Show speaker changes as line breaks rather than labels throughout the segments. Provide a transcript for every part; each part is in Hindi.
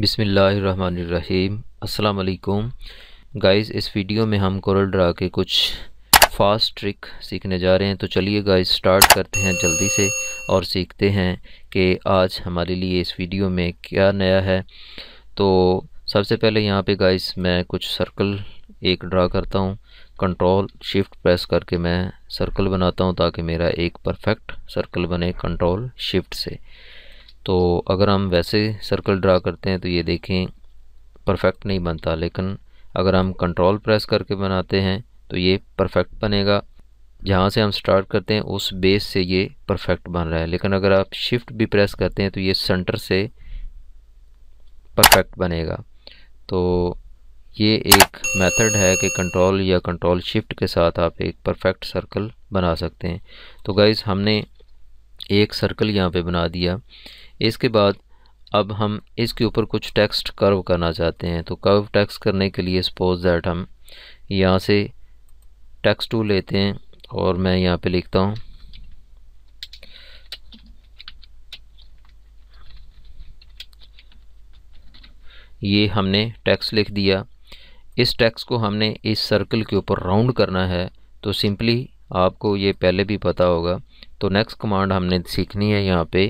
बिसमीम् अल्लाम गाइस इस वीडियो में हम कोरल ड्रा के कुछ फास्ट ट्रिक सीखने जा रहे हैं तो चलिए गाइस स्टार्ट करते हैं जल्दी से और सीखते हैं कि आज हमारे लिए इस वीडियो में क्या नया है तो सबसे पहले यहाँ पे गाइस मैं कुछ सर्कल एक ड्रा करता हूँ कंट्रोल शिफ्ट प्रेस करके मैं सर्कल बनाता हूँ ताकि मेरा एक परफेक्ट सर्कल बने कंट्रोल शिफ्ट से तो अगर हम वैसे सर्कल ड्रा करते हैं तो ये देखें परफेक्ट नहीं बनता लेकिन अगर हम कंट्रोल प्रेस करके बनाते हैं तो ये परफेक्ट बनेगा जहाँ से हम स्टार्ट करते हैं उस बेस से ये परफेक्ट बन रहा है लेकिन अगर आप शिफ्ट भी प्रेस करते हैं तो ये सेंटर से परफेक्ट बनेगा तो ये एक मेथड है कि कंट्रोल या कंट्रोल शिफ्ट के साथ आप एक परफेक्ट सर्कल बना सकते हैं तो गाइज़ हमने एक सर्कल यहाँ पे बना दिया इसके बाद अब हम इसके ऊपर कुछ टेक्स्ट कर्व करना चाहते हैं तो कर्व टेक्स्ट करने के लिए सपोज दैट हम यहाँ से टेक्स्ट टू लेते हैं और मैं यहाँ पे लिखता हूँ ये हमने टैक्स लिख दिया इस टैक्स को हमने इस सर्कल के ऊपर राउंड करना है तो सिंपली आपको ये पहले भी पता होगा तो नेक्स्ट कमांड हमने सीखनी है यहाँ पे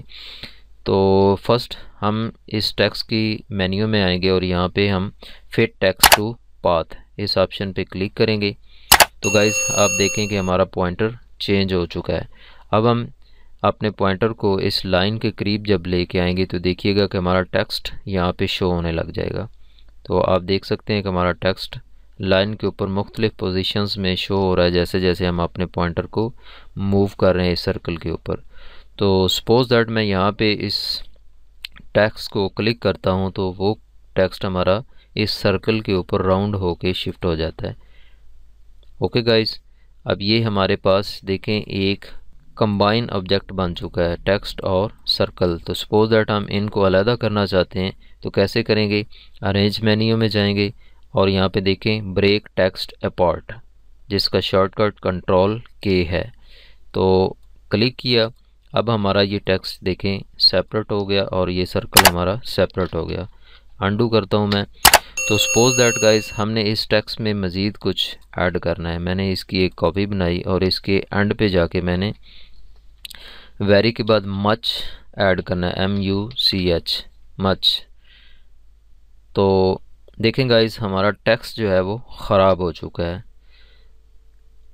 तो फर्स्ट हम इस टैक्स की मेन्यू में आएंगे और यहाँ पे हम फिट टैक्स टू पाथ इस ऑप्शन पे क्लिक करेंगे तो गाइज आप देखें कि हमारा पॉइंटर चेंज हो चुका है अब हम अपने पॉइंटर को इस लाइन के करीब जब लेके आएंगे तो देखिएगा कि हमारा टेक्स्ट यहाँ पे शो होने लग जाएगा तो आप देख सकते हैं कि हमारा टेक्स्ट लाइन के ऊपर मुख्तलिफ पोजीशंस में शो हो रहा है जैसे जैसे हम अपने पॉइंटर को मूव कर रहे हैं इस सर्कल के ऊपर तो सपोज़ दैट मैं यहाँ पे इस टेक्स्ट को क्लिक करता हूँ तो वो टेक्स्ट हमारा इस सर्कल के ऊपर राउंड होके शिफ्ट हो जाता है ओके गाइस अब ये हमारे पास देखें एक कंबाइन ऑब्जेक्ट बन चुका है टेक्स्ट और सर्कल तो सपोज़ दैट हम इनको अलहदा करना चाहते हैं तो कैसे करेंगे अरेंज मेन्यू में जाएंगे और यहाँ पे देखें ब्रेक टेक्स्ट अपार्ट जिसका शॉर्टकट कंट्रोल के है तो क्लिक किया अब हमारा ये टेक्स्ट देखें सेपरेट हो गया और ये सर्कल हमारा सेपरेट हो गया अंडू करता हूँ मैं तो सपोज़ दैट गाइस हमने इस टेक्स्ट में मज़ीद कुछ ऐड करना है मैंने इसकी एक कॉपी बनाई और इसके एंड पे जाके मैंने वेरी के बाद मच ऐड करना है M U C H much तो देखें गाइस हमारा टेक्स्ट जो है वो ख़राब हो चुका है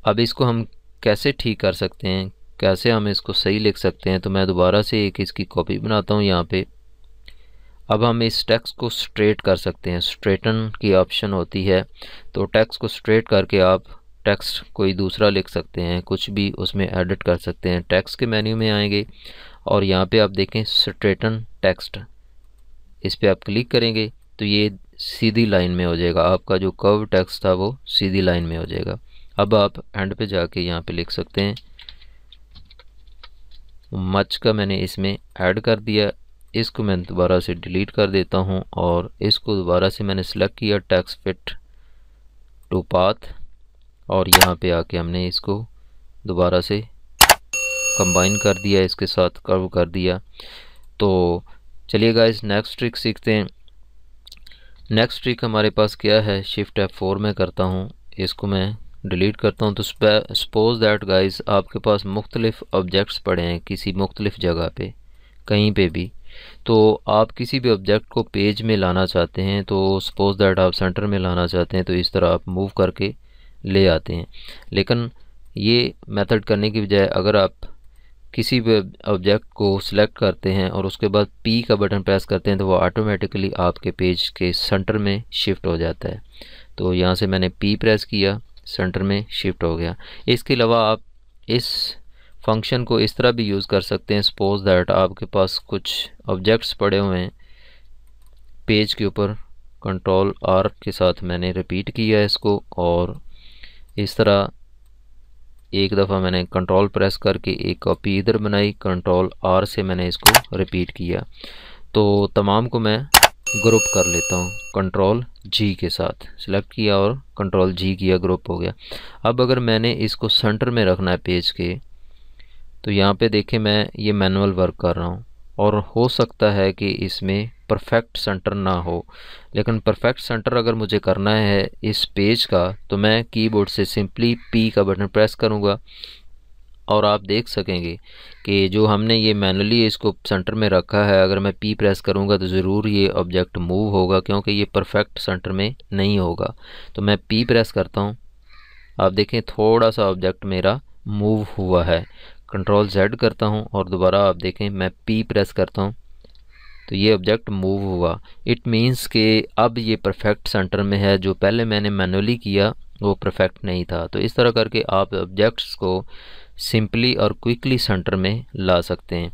अब इसको हम कैसे ठीक कर सकते हैं कैसे हम इसको सही लिख सकते हैं तो मैं दोबारा से एक इसकी कॉपी बनाता हूँ यहाँ पे अब हम इस टैक्स को स्ट्रेट कर सकते हैं स्ट्रेटन की ऑप्शन होती है तो टैक्स को स्ट्रेट करके आप टेक्स्ट कोई दूसरा लिख सकते हैं कुछ भी उसमें एडिट कर सकते हैं टैक्स के मेन्यू में आएंगे और यहाँ पे आप देखें स्ट्रेटन टेक्स्ट इस पर आप क्लिक करेंगे तो ये सीधी लाइन में हो जाएगा आपका जो कर्व टेक्स्ट था वो सीधी लाइन में हो जाएगा अब आप एंड पे जाके यहाँ पे लिख सकते हैं मच का मैंने इसमें ऐड कर दिया इसको मैं दोबारा से डिलीट कर देता हूँ और इसको दोबारा से मैंने सेलेक्ट किया टैक्स फिट टू पाथ और यहाँ पे आके हमने इसको दोबारा से कंबाइन कर दिया इसके साथ कर्व कर दिया तो चलिए गाइस नेक्स्ट ट्रिक सीखते हैं नेक्स्ट ट्रिक हमारे पास क्या है शिफ्ट एफ फोर में करता हूँ इसको मैं डिलीट करता हूँ तो सपोज दैट गाइस आपके पास मुख्तलिफ ऑब्जेक्ट्स पड़े हैं किसी मुख्तलिफ जगह पे कहीं पे भी तो आप किसी भी ऑब्जेक्ट को पेज में लाना चाहते हैं तो सपोज दैट आप सेंटर में लाना चाहते हैं तो इस तरह आप मूव करके ले आते हैं लेकिन ये मेथड करने की बजाय अगर आप किसी भी ऑब्जेक्ट को सिलेक्ट करते हैं और उसके बाद पी का बटन प्रेस करते हैं तो वो ऑटोमेटिकली आपके पेज के सेंटर में शिफ्ट हो जाता है तो यहाँ से मैंने पी प्रेस किया सेंटर में शिफ्ट हो गया इसके अलावा आप इस फंक्शन को इस तरह भी यूज़ कर सकते हैं सपोज दैट आपके पास कुछ ऑब्जेक्ट्स पड़े हुए हैं पेज के ऊपर कंट्रोल आर के साथ मैंने रिपीट किया इसको और इस तरह एक दफ़ा मैंने कंट्रोल प्रेस करके एक कॉपी इधर बनाई कंट्रोल आर से मैंने इसको रिपीट किया तो तमाम को मैं ग्रुप कर लेता हूँ कंट्रोल जी के साथ सिलेक्ट किया और कंट्रोल जी किया ग्रुप हो गया अब अगर मैंने इसको सेंटर में रखना है पेज के तो यहाँ पे देखें मैं ये मैनुअल वर्क कर रहा हूँ और हो सकता है कि इसमें परफेक्ट सेंटर ना हो लेकिन परफेक्ट सेंटर अगर मुझे करना है इस पेज का तो मैं कीबोर्ड से सिंपली पी का बटन प्रेस करूँगा और आप देख सकेंगे कि जो हमने ये मैनुअली इसको सेंटर में रखा है अगर मैं पी प्रेस करूँगा तो ज़रूर ये ऑब्जेक्ट मूव होगा क्योंकि ये परफेक्ट सेंटर में नहीं होगा तो मैं पी प्रेस करता हूँ आप देखें थोड़ा सा ऑब्जेक्ट मेरा मूव हुआ है कंट्रोल जेड करता हूँ और दोबारा आप देखें मैं पी प्रेस करता हूँ तो ये ऑब्जेक्ट मूव हुआ इट मीन्स के अब ये परफेक्ट सेंटर में है जो पहले मैंने मैनुअली किया वो परफेक्ट नहीं था तो इस तरह करके आप ऑब्जेक्ट्स को सिंपली और क्विकली सेंटर में ला सकते हैं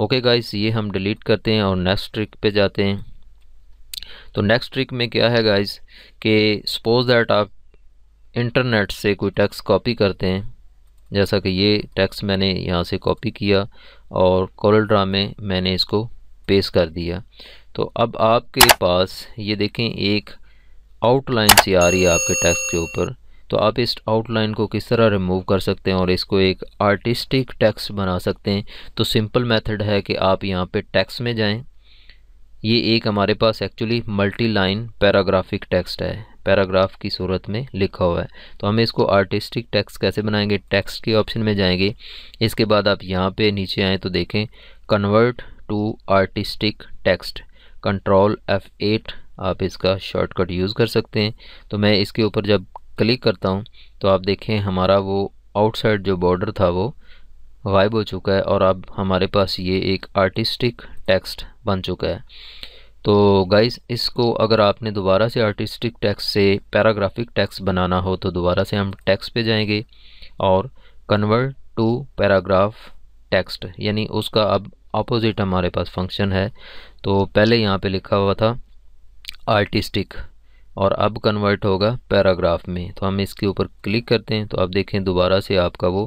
ओके गाइस ये हम डिलीट करते हैं और नेक्स्ट ट्रिक पे जाते हैं तो नेक्स्ट ट्रिक में क्या है गाइस कि सपोज दैट आप इंटरनेट से कोई टैक्स कॉपी करते हैं जैसा कि ये टैक्स मैंने यहाँ से कॉपी किया और कोरल ड्रामे में मैंने इसको पेश कर दिया तो अब आपके पास ये देखें एक आउटलाइन सी आ रही है आपके टेक्स्ट के ऊपर तो आप इस आउटलाइन को किस तरह रिमूव कर सकते हैं और इसको एक आर्टिस्टिक टेक्स्ट बना सकते हैं तो सिंपल मेथड है कि आप यहाँ पे टेक्स्ट में जाएं ये एक हमारे पास actually multi line paragraphic text है पैराग्राफ की सूरत में लिखा हुआ है तो हमें इसको आर्टिस्टिक टेक्स्ट कैसे बनाएंगे टेक्स्ट के ऑप्शन में जाएंगे इसके बाद आप यहाँ पे नीचे आएँ तो देखें convert to artistic text control F eight आप इसका शॉर्टकट यूज़ कर सकते हैं तो मैं इसके ऊपर जब क्लिक करता हूँ तो आप देखें हमारा वो आउटसाइड जो बॉर्डर था वो गायब हो चुका है और अब हमारे पास ये एक आर्टिस्टिक टेक्स्ट बन चुका है तो गाइस इसको अगर आपने दोबारा से आर्टिस्टिक टेक्स्ट से पैराग्राफिक टेक्स्ट बनाना हो तो दोबारा से हम टेक्स्ट पे जाएंगे और कन्वर्ट टू पैराग्राफ टेक्स्ट यानी उसका अब ऑपोजिट हमारे पास फंक्शन है तो पहले यहाँ पे लिखा हुआ था आर्टिस्टिक और अब कन्वर्ट होगा पैराग्राफ में तो हम इसके ऊपर क्लिक करते हैं तो आप देखें दोबारा से आपका वो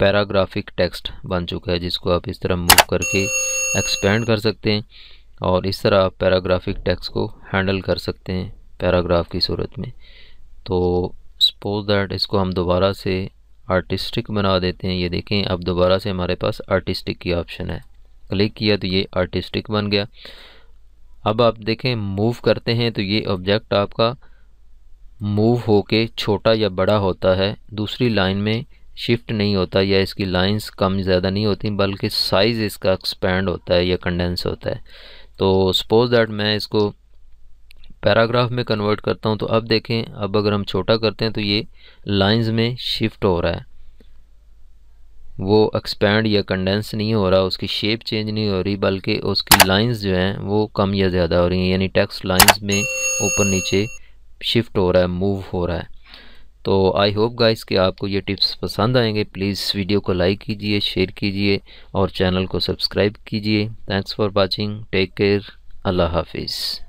पैराग्राफिक टेक्स्ट बन चुका है जिसको आप इस तरह मूव करके एक्सपेंड कर सकते हैं और इस तरह आप पैराग्राफिक टेक्स्ट को हैंडल कर सकते हैं पैराग्राफ की सूरत में तो सपोज दैट इसको हम दोबारा से आर्टिस्टिक बना देते हैं ये देखें अब दोबारा से हमारे पास आर्टिस्टिक की ऑप्शन है क्लिक किया तो ये आर्टिस्टिक बन गया अब आप देखें मूव करते हैं तो ये ऑब्जेक्ट आपका मूव होके छोटा या बड़ा होता है दूसरी लाइन में शिफ्ट नहीं होता या इसकी लाइंस कम ज़्यादा नहीं होती बल्कि साइज़ इसका एक्सपेंड होता है या कंडेंस होता है तो सपोज़ दैट मैं इसको पैराग्राफ में कन्वर्ट करता हूँ तो अब देखें अब अगर हम छोटा करते हैं तो ये लाइंस में शिफ्ट हो रहा है वो एक्सपेंड या कंडेंस नहीं हो रहा उसकी शेप चेंज नहीं हो रही बल्कि उसकी लाइंस जो हैं वो कम या ज़्यादा हो रही हैं यानी टेक्स्ट लाइंस में ऊपर नीचे शिफ्ट हो रहा है मूव हो रहा है तो आई होप गाइस कि आपको ये टिप्स पसंद आएंगे प्लीज़ वीडियो को लाइक कीजिए शेयर कीजिए और चैनल को सब्सक्राइब कीजिए thanks for watching take care अल्लाह हाफिज़